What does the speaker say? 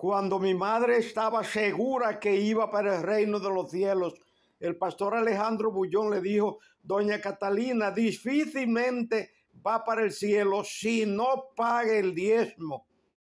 Cuando mi madre estaba segura que iba para el reino de los cielos, el pastor Alejandro Bullón le dijo, doña Catalina, difícilmente va para el cielo si no paga el diezmo.